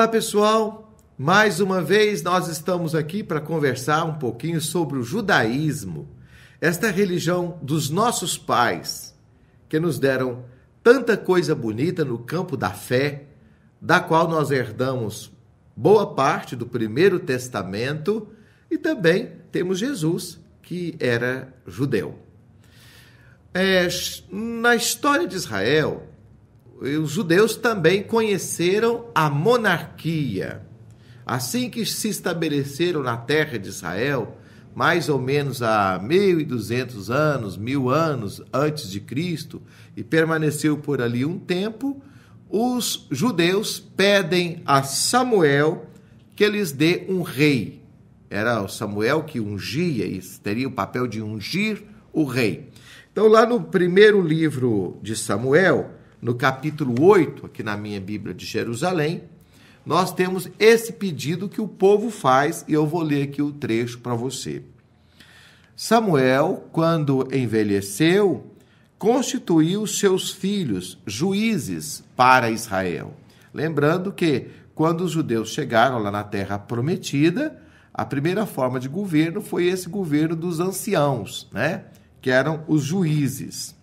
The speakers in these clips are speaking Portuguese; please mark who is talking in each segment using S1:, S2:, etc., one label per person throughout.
S1: Olá pessoal, mais uma vez nós estamos aqui para conversar um pouquinho sobre o judaísmo, esta religião dos nossos pais que nos deram tanta coisa bonita no campo da fé, da qual nós herdamos boa parte do Primeiro Testamento e também temos Jesus, que era judeu. É, na história de Israel, os judeus também conheceram a monarquia. Assim que se estabeleceram na terra de Israel, mais ou menos há 1200 anos, mil anos antes de Cristo, e permaneceu por ali um tempo, os judeus pedem a Samuel que lhes dê um rei. Era o Samuel que ungia e teria o papel de ungir o rei. Então, lá no primeiro livro de Samuel, no capítulo 8, aqui na minha Bíblia de Jerusalém, nós temos esse pedido que o povo faz e eu vou ler aqui o trecho para você. Samuel, quando envelheceu, constituiu seus filhos juízes para Israel. Lembrando que quando os judeus chegaram lá na terra prometida, a primeira forma de governo foi esse governo dos anciãos, né? Que eram os juízes.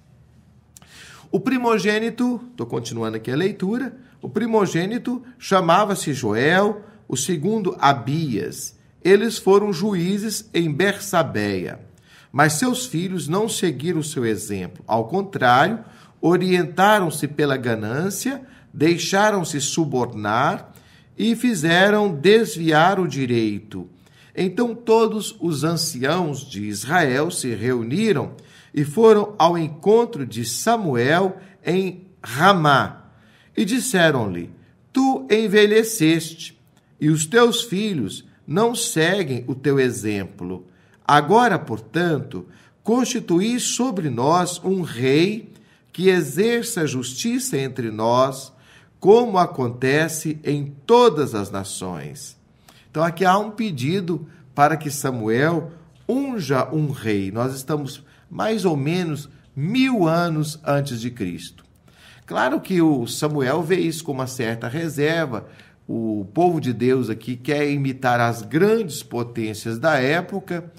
S1: O primogênito, estou continuando aqui a leitura, o primogênito chamava-se Joel, o segundo Abias. Eles foram juízes em Bersabeia. Mas seus filhos não seguiram seu exemplo. Ao contrário, orientaram-se pela ganância, deixaram-se subornar e fizeram desviar o direito. Então todos os anciãos de Israel se reuniram e foram ao encontro de Samuel em Ramá. E disseram-lhe: Tu envelheceste, e os teus filhos não seguem o teu exemplo. Agora, portanto, constituí sobre nós um rei que exerça justiça entre nós, como acontece em todas as nações. Então, aqui há um pedido para que Samuel unja um rei. Nós estamos mais ou menos mil anos antes de Cristo. Claro que o Samuel vê isso com uma certa reserva. O povo de Deus aqui quer imitar as grandes potências da época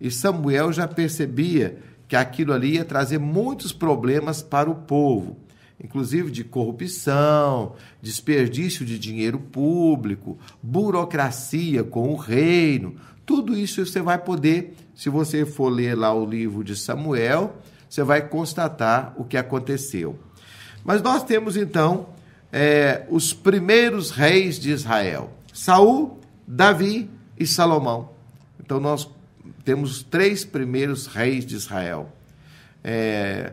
S1: e Samuel já percebia que aquilo ali ia trazer muitos problemas para o povo inclusive de corrupção, desperdício de dinheiro público, burocracia com o reino. Tudo isso você vai poder, se você for ler lá o livro de Samuel, você vai constatar o que aconteceu. Mas nós temos então é, os primeiros reis de Israel: Saul, Davi e Salomão. Então nós temos três primeiros reis de Israel. É,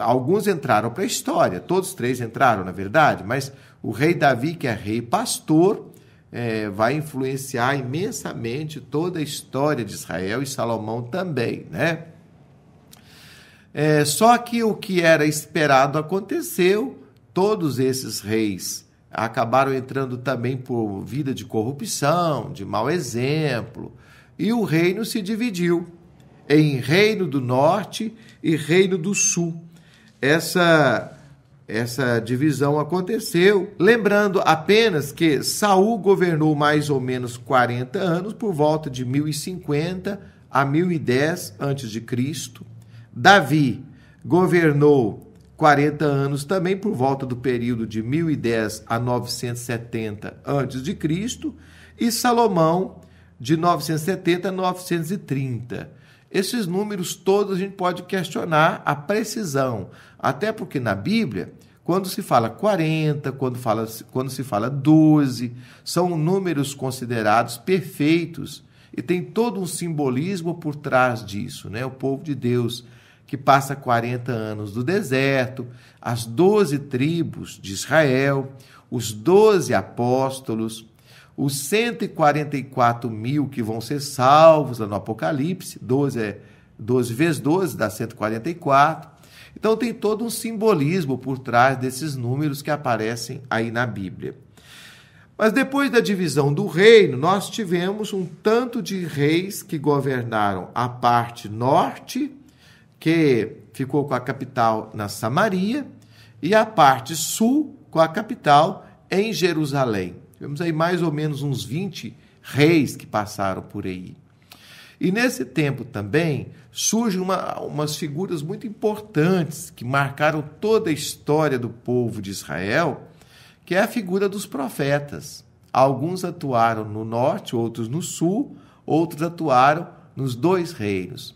S1: alguns entraram para a história, todos três entraram, na verdade, mas o rei Davi, que é rei pastor, é, vai influenciar imensamente toda a história de Israel e Salomão também, né? É, só que o que era esperado aconteceu, todos esses reis acabaram entrando também por vida de corrupção, de mau exemplo, e o reino se dividiu em Reino do Norte e Reino do Sul. Essa essa divisão aconteceu, lembrando apenas que Saul governou mais ou menos 40 anos por volta de 1050 a 1010 antes de Cristo. Davi governou 40 anos também por volta do período de 1010 a 970 antes de Cristo e Salomão de 970 a 930. Esses números todos a gente pode questionar a precisão, até porque na Bíblia, quando se fala 40, quando, fala, quando se fala 12, são números considerados perfeitos e tem todo um simbolismo por trás disso, né? O povo de Deus que passa 40 anos do deserto, as 12 tribos de Israel, os 12 apóstolos, os 144 mil que vão ser salvos lá no Apocalipse, 12, é, 12 vezes 12 dá 144. Então tem todo um simbolismo por trás desses números que aparecem aí na Bíblia. Mas depois da divisão do reino, nós tivemos um tanto de reis que governaram a parte norte, que ficou com a capital na Samaria, e a parte sul, com a capital em Jerusalém. Tivemos aí mais ou menos uns 20 reis que passaram por aí. E nesse tempo também surgem uma, umas figuras muito importantes que marcaram toda a história do povo de Israel, que é a figura dos profetas. Alguns atuaram no norte, outros no sul, outros atuaram nos dois reinos.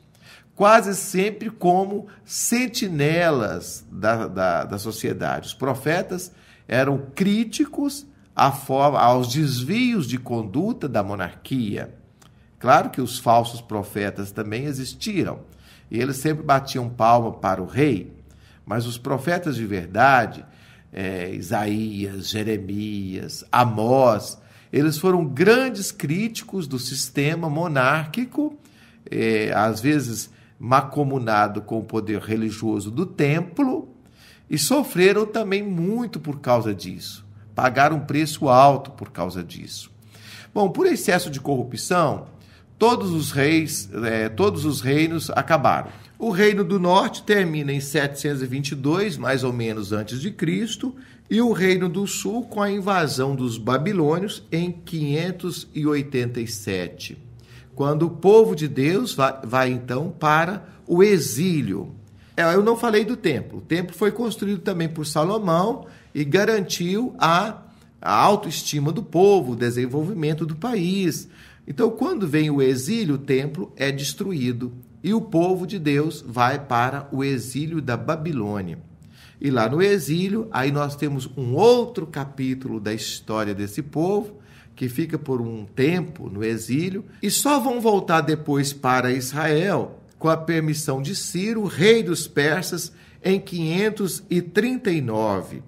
S1: Quase sempre como sentinelas da, da, da sociedade. Os profetas eram críticos forma, aos desvios de conduta da monarquia. Claro que os falsos profetas também existiram, e eles sempre batiam palma para o rei, mas os profetas de verdade, é, Isaías, Jeremias, Amós, eles foram grandes críticos do sistema monárquico, é, às vezes macomunado com o poder religioso do templo, e sofreram também muito por causa disso pagar um preço alto por causa disso. Bom, por excesso de corrupção, todos os reis, é, todos os reinos acabaram. O reino do norte termina em 722, mais ou menos antes de Cristo, e o reino do sul com a invasão dos babilônios em 587, quando o povo de Deus vai, vai então para o exílio. É, eu não falei do templo. O templo foi construído também por Salomão e garantiu a, a autoestima do povo, o desenvolvimento do país. Então, quando vem o exílio, o templo é destruído e o povo de Deus vai para o exílio da Babilônia. E lá no exílio, aí nós temos um outro capítulo da história desse povo, que fica por um tempo no exílio, e só vão voltar depois para Israel com a permissão de Ciro, rei dos persas, em 539.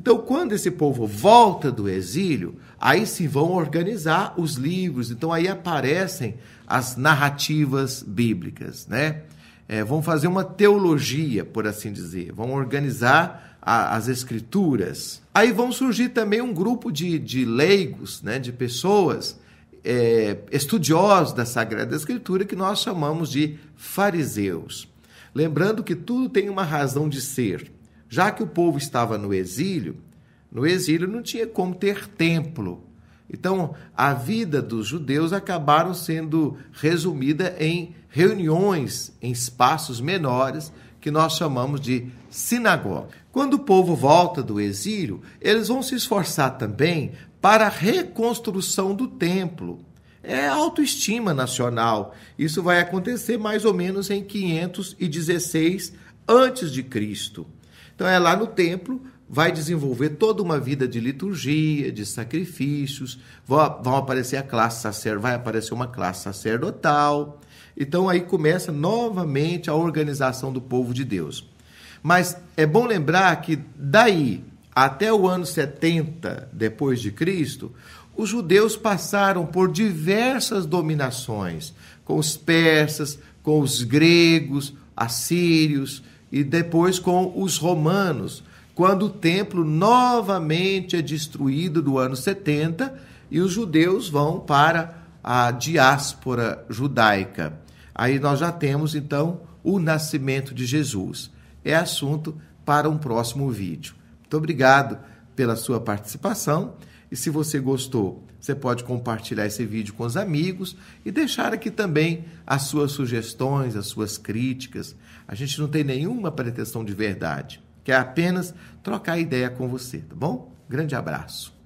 S1: Então, quando esse povo volta do exílio, aí se vão organizar os livros. Então, aí aparecem as narrativas bíblicas, né? É, vão fazer uma teologia, por assim dizer. Vão organizar a, as escrituras. Aí vão surgir também um grupo de, de leigos, né? De pessoas é, estudiosos da Sagrada Escritura que nós chamamos de fariseus. Lembrando que tudo tem uma razão de ser. Já que o povo estava no exílio, no exílio não tinha como ter templo. Então, a vida dos judeus acabaram sendo resumida em reuniões em espaços menores que nós chamamos de sinagoga. Quando o povo volta do exílio, eles vão se esforçar também para a reconstrução do templo. É autoestima nacional. Isso vai acontecer mais ou menos em 516 antes de Cristo. Então é lá no templo, vai desenvolver toda uma vida de liturgia, de sacrifícios, vão aparecer a classe sacer, vai aparecer uma classe sacerdotal. Então aí começa novamente a organização do povo de Deus. Mas é bom lembrar que daí até o ano 70 depois de Cristo, os judeus passaram por diversas dominações, com os persas, com os gregos, assírios, e depois com os romanos, quando o templo novamente é destruído do ano 70 e os judeus vão para a diáspora judaica. Aí nós já temos então o nascimento de Jesus. É assunto para um próximo vídeo. Muito obrigado pela sua participação e se você gostou você pode compartilhar esse vídeo com os amigos e deixar aqui também as suas sugestões, as suas críticas. A gente não tem nenhuma pretensão de verdade, quer apenas trocar ideia com você, tá bom? Grande abraço.